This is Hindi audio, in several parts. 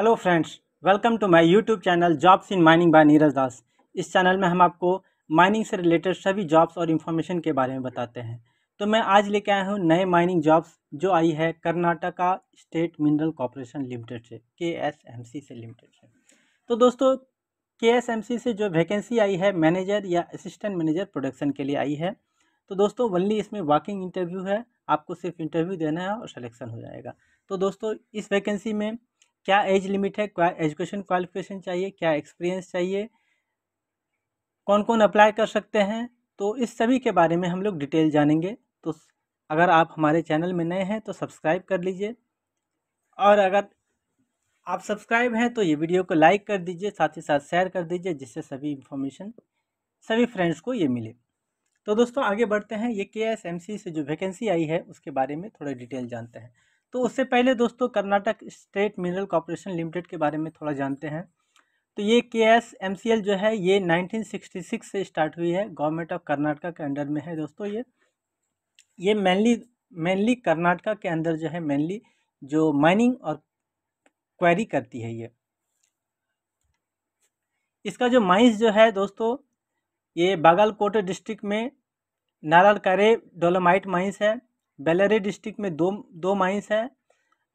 hello friends welcome to my YouTube channel jobs in mining by Neeraj Das इस चैनल में हम आपको माइनिंग से रिलेटेड सभी जॉब्स और इन्फॉर्मेशन के बारे में बताते हैं तो मैं आज लेके आया हूँ नए माइनिंग जॉब्स जो आई है Karnataka state mineral corporation limited से के एस एम सी से लिमिटेड से तो दोस्तों के एस एम सी से जो वैकेंसी आई है मैनेजर या असिस्टेंट मैनेजर प्रोडक्शन के लिए आई है तो दोस्तों वनली इसमें वॉकिंग इंटरव्यू है आपको सिर्फ इंटरव्यू देना है और सलेक्शन हो जाएगा तो दोस्तों इस वैकेंसी में क्या एज लिमिट है एजुकेशन क्वालिफिकेशन चाहिए क्या एक्सपीरियंस चाहिए कौन कौन अप्लाई कर सकते हैं तो इस सभी के बारे में हम लोग डिटेल जानेंगे तो अगर आप हमारे चैनल में नए हैं तो सब्सक्राइब कर लीजिए और अगर आप सब्सक्राइब हैं तो ये वीडियो को लाइक कर दीजिए साथ ही साथ शेयर कर दीजिए जिससे सभी इन्फॉर्मेशन सभी फ्रेंड्स को ये मिले तो दोस्तों आगे बढ़ते हैं ये के एस एम सी से जो वैकेंसी आई है उसके बारे में थोड़ा डिटेल जानते हैं तो उससे पहले दोस्तों Karnataka state mineral corporation limited के बारे में थोड़ा जानते हैं तो ये के एस एम सी एल जो है ये 1966 से स्टार्ट हुई है गवर्नमेंट ऑफ कर्नाटका के अंडर में है दोस्तों ये ये मेनली मेनली कर्नाटका के अंदर जो है मेनली जो माइनिंग और क्वेरी करती है ये इसका जो माइंस जो है दोस्तों ये बागलकोट डिस्ट्रिक्ट में नारल डोलोमाइट माइंस है बेलरी डिस्ट्रिक्ट में दो दो माइंस है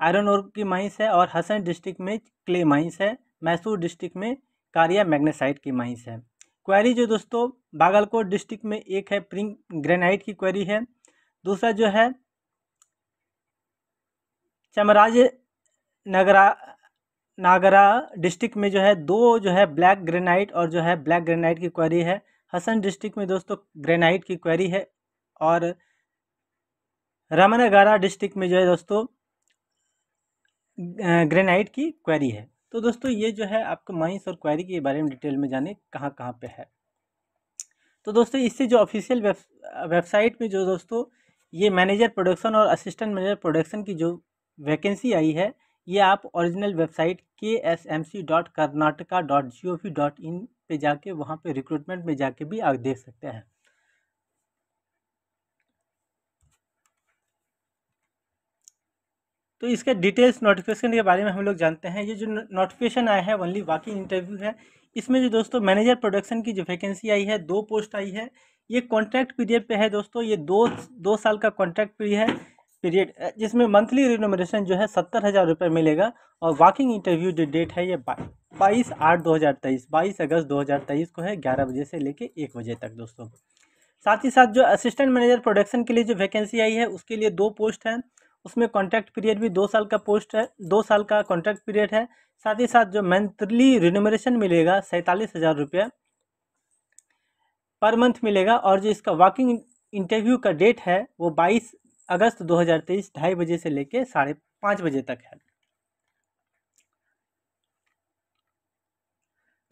आयरन और की माइंस है और हसन डिस्ट्रिक्ट में क्ले माइंस है मैसूर डिस्ट्रिक्ट में कारिया मैग्नेसाइट की माइंस है क्वेरी जो दोस्तों बागलकोट डिस्ट्रिक्ट में एक है प्रिंग ग्रेनाइट की क्वेरी है दूसरा जो है चमराज नगरा नागरा डिस्ट्रिक्ट में जो है दो जो है ब्लैक ग्रेनाइट और जो है ब्लैक ग्रेनाइट की क्वेरी है हसन डिस्ट्रिक्ट में दोस्तों ग्रेनाइट की क्वेरी है और रामानागारा डिस्ट्रिक्ट में जो है दोस्तों ग्रेनाइट की क्वेरी है तो दोस्तों ये जो है आपको माइंस और क्वेरी के बारे में डिटेल में जाने कहाँ कहाँ पे है तो दोस्तों इससे जो ऑफिशियल वेबसाइट में जो दोस्तों ये मैनेजर प्रोडक्शन और असिस्टेंट मैनेजर प्रोडक्शन की जो वैकेंसी आई है ये आप original website K S M C dot Karnataka dot G O V dot in पर जाके वहाँ पर रिक्रूटमेंट में जाके भी आप देख सकते हैं तो इसके डिटेल्स नोटिफिकेशन के बारे में हम लोग जानते हैं ये जो नोटिफिकेशन आया है ओनली वाकई इंटरव्यू है इसमें जो दोस्तों मैनेजर प्रोडक्शन की जो वैकेंसी आई है दो पोस्ट आई है ये कॉन्ट्रैक्ट पीरियड पे है दोस्तों ये दो दो साल का कॉन्ट्रैक्ट पीरियड है पीरियड जिसमें मंथली रिनोमेशन जो है सत्तर हज़ार रुपये मिलेगा और वॉकिंग इंटरव्यू जो डेट है ये बाईस आठ दो हज़ार तेईस बाईस अगस्त दो हज़ार तेईस को है ग्यारह बजे से लेके एक बजे तक दोस्तों साथ ही साथ जो असिस्टेंट मैनेजर प्रोडक्शन के लिए जो वैकेंसी आई है उसके लिए दो पोस्ट हैं उसमें कॉन्ट्रैक्ट पीरियड भी दो साल का पोस्ट है दो साल का कॉन्ट्रैक्ट पीरियड है साथ ही साथ जो मंथली रिनोमेशन मिलेगा सैंतालीस हज़ार रुपये पर मंथ मिलेगा और जो इसका वॉकिंग इंटरव्यू का डेट है वो बाईस अगस्त 2023 ढाई बजे से लेके साढ़े पाँच बजे तक है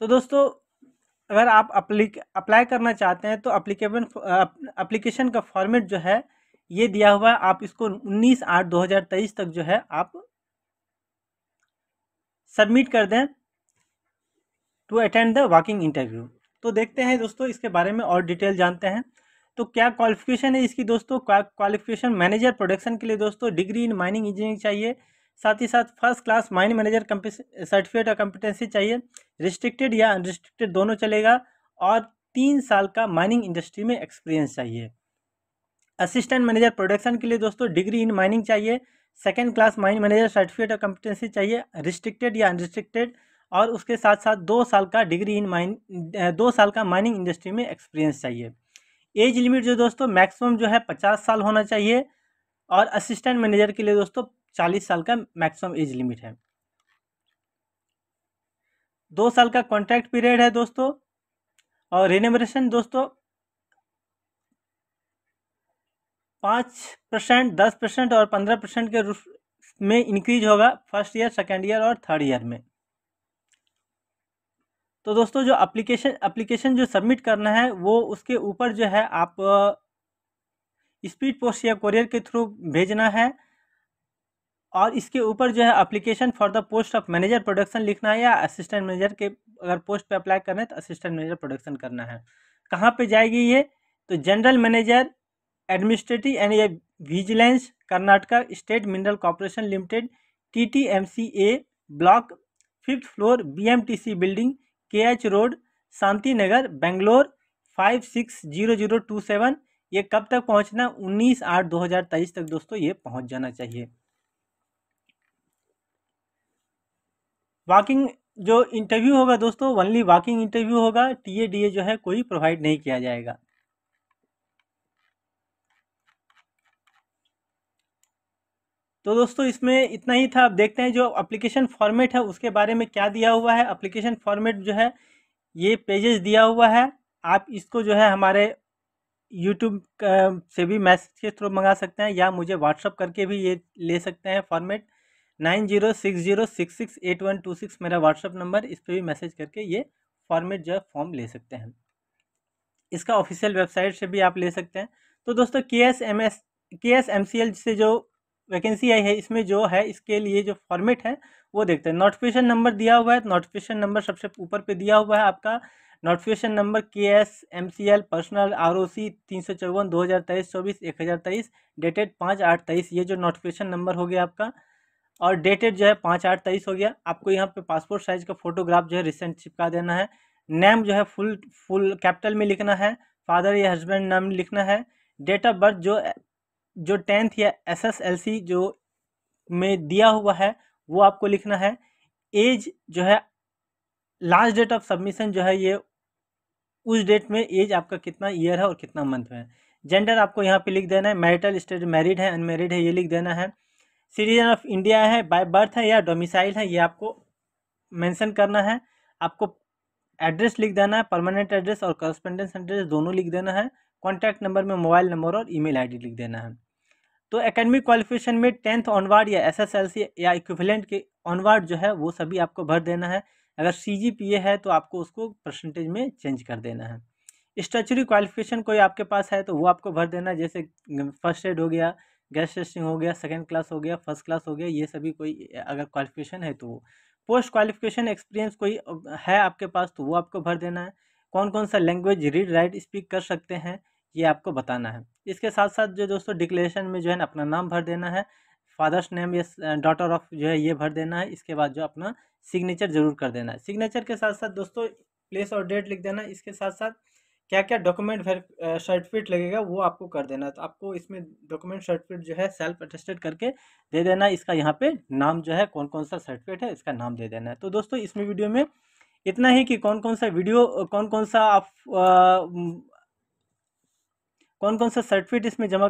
तो दोस्तों अगर आप अप्लाई करना चाहते हैं तो अप्लीकेबल अप्लीकेशन का फॉर्मेट जो है ये दिया हुआ है आप इसको 19 आठ 2023 तक जो है आप सबमिट कर दें to attend the walking interview तो देखते हैं दोस्तों इसके बारे में और डिटेल जानते हैं तो क्या क्वालिफिकेशन है इसकी दोस्तों क्वालिफिकेशन मैनेजर प्रोडक्शन के लिए दोस्तों डिग्री इन माइनिंग इंजीनियरिंग चाहिए साथ ही साथ first class mine manager certificate और कंपिटेंसी चाहिए रिस्ट्रिक्टेड या अनरिस्ट्रिक्टेड दोनों चलेगा और तीन साल का माइनिंग इंडस्ट्री में एक्सपीरियंस चाहिए असिस्टेंट मैनेजर प्रोडक्शन के लिए दोस्तों डिग्री इन माइनिंग चाहिए second class mine manager certificate और कंपिटेंसी चाहिए रिस्ट्रिक्टेड या अनरिस्ट्रिक्टेड और उसके साथ साथ दो साल का डिग्री इन माइन दो साल का माइनिंग इंडस्ट्री में एक्सपीरियंस चाहिए एज लिमिट जो दोस्तों मैक्सिमम जो है पचास साल होना चाहिए और असिस्टेंट मैनेजर के लिए दोस्तों चालीस साल का मैक्सिमम एज लिमिट है दो साल का कॉन्ट्रैक्ट पीरियड है दोस्तों और रिनेमरेशन दोस्तों पाँच परसेंट दस परसेंट और पंद्रह परसेंट के रूप में इंक्रीज होगा फर्स्ट ईयर सेकेंड ईयर और थर्ड ईयर में तो दोस्तों जो एप्लीकेशन अप्लीकेशन जो सबमिट करना है वो उसके ऊपर जो है आप स्पीड पोस्ट या कोरियर के थ्रू भेजना है और इसके ऊपर जो है application for the post of manager production लिखना है या असिस्टेंट मैनेजर के अगर पोस्ट पे अप्लाई करना है तो असिस्टेंट मैनेजर प्रोडक्शन करना है कहाँ पे जाएगी ये तो general manager administrative and vigilance Karnataka state mineral corporation limited T T M C A block fifth floor B M T C building K H road Shanti Nagar Bangalore five six zero zero two seven ये कब तक पहुंचना उन्नीस आठ दो हज़ार तेईस तक दोस्तों ये पहुंच जाना चाहिए वॉकिंग जो इंटरव्यू होगा दोस्तों वनली वॉकिंग इंटरव्यू होगा डी ए जो है कोई प्रोवाइड नहीं किया जाएगा तो दोस्तों इसमें इतना ही था अब देखते हैं जो अप्लीकेशन फॉर्मेट है उसके बारे में क्या दिया हुआ है अप्लीकेशन फॉर्मेट जो है ये पेजेस दिया हुआ है आप इसको जो है हमारे यूट्यूब से भी मैसेज के थ्रू मंगा सकते हैं या मुझे व्हाट्सअप करके भी ये ले सकते हैं format nine zero six zero six six eight one two six मेरा व्हाट्सअप नंबर इस पर भी मैसेज करके ये फॉर्मेट जो है फॉर्म ले सकते हैं इसका ऑफिशियल वेबसाइट से भी आप ले सकते हैं तो दोस्तों K S M S K S M C L से जो वैकेंसी आई है इसमें जो है इसके लिए जो फॉर्मेट है वो देखते हैं नोटिफिकेशन नंबर दिया हुआ है नोटिफिकेशन नंबर सबसे ऊपर पे दिया हुआ है आपका notification number K S M C L personnel R O C तीन सौ चौवन दो हज़ार तेईस चौबीस एक हज़ार तेईस डेटेड पाँच आठ तेईस ये जो नोटिफिकेशन नंबर हो गया आपका और डेटेड जो है पाँच आठ तेईस हो गया आपको यहाँ पे पासपोर्ट साइज़ का फोटोग्राफ जो है रिसेंट चिपका देना है नेम जो है फुल फुल कैपिटल में लिखना है फादर या हस्बैंड नाम लिखना है डेट ऑफ बर्थ जो जो टेंथ या एसएसएलसी जो में दिया हुआ है वो आपको लिखना है एज जो है लास्ट डेट ऑफ सबमिशन जो है ये उस डेट में एज आपका कितना ईयर है और कितना मंथ है जेंडर आपको यहाँ पे लिख देना है मैरिटल स्टेट मैरिड है अनमेरिड है ये लिख देना है सिटीजन ऑफ इंडिया है बाय बर्थ है या डोमिसाइल है ये आपको मेंशन करना है आपको एड्रेस लिख देना है परमानेंट एड्रेस और करस्पेंडेंस एड्रेस दोनों लिख देना है कॉन्टैक्ट नंबर में मोबाइल नंबर और ईमेल आईडी लिख देना है तो एकेडमिक क्वालिफिकेशन में टेंथ ऑनवर्ड या एसएसएलसी या इक्विवेलेंट के ऑनवर्ड जो है वो सभी आपको भर देना है अगर सीजीपीए है तो आपको उसको परसेंटेज में चेंज कर देना है स्टैचुरी क्वालिफिकेशन कोई आपके पास है तो वो आपको भर देना है जैसे फर्स्ट एड हो गया गैस टेस्टिंग हो गया सेकेंड क्लास हो गया फर्स्ट क्लास हो गया ये सभी कोई अगर क्वालिफिकेशन है तो वो पोस्ट क्वालिफिकेशन एक्सपीरियंस कोई है आपके पास तो वो आपको भर देना है कौन कौन सा लैंग्वेज रीड राइट स्पीक कर सकते हैं ये आपको बताना है इसके साथ साथ जो दोस्तों डिक्लेरेशन में जो है ना अपना नाम भर देना है फादर्स नेम या डॉटर ऑफ जो है ये भर देना है इसके बाद जो अपना सिग्नेचर जरूर कर देना है सिग्नेचर के साथ साथ दोस्तों प्लेस और डेट लिख देना इसके साथ साथ क्या क्या डॉक्यूमेंट सर्टिफिकेट लगेगा वो आपको कर देना तो आपको इसमें डॉक्यूमेंट सर्टिफिकेट जो है सेल्फ अटेस्टेड करके दे देना इसका यहाँ पे नाम जो है कौन कौन सा सर्टिफिकेट है इसका नाम दे देना है तो दोस्तों इसमें वीडियो में इतना ही कि कौन कौन सा वीडियो कौन कौन सा आप कौन कौन सा सर्टिफिकेट इसमें जमा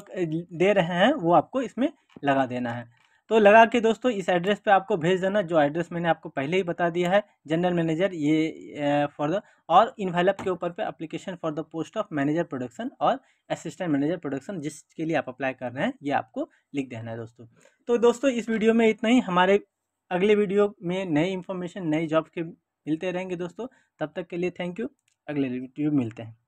दे रहे हैं वो आपको इसमें लगा देना है तो लगा के दोस्तों इस एड्रेस पे आपको भेज देना जो एड्रेस मैंने आपको पहले ही बता दिया है जनरल मैनेजर ये फॉर द और इनवेलप के ऊपर पे application for the post of manager production और असिस्टेंट मैनेजर प्रोडक्शन जिसके लिए आप अप्लाई कर रहे हैं ये आपको लिख देना है दोस्तों तो दोस्तों इस वीडियो में इतना ही हमारे अगले वीडियो में नई इन्फॉर्मेशन नई जॉब के मिलते रहेंगे दोस्तों तब तक के लिए थैंक यू अगले वीडियो मिलते हैं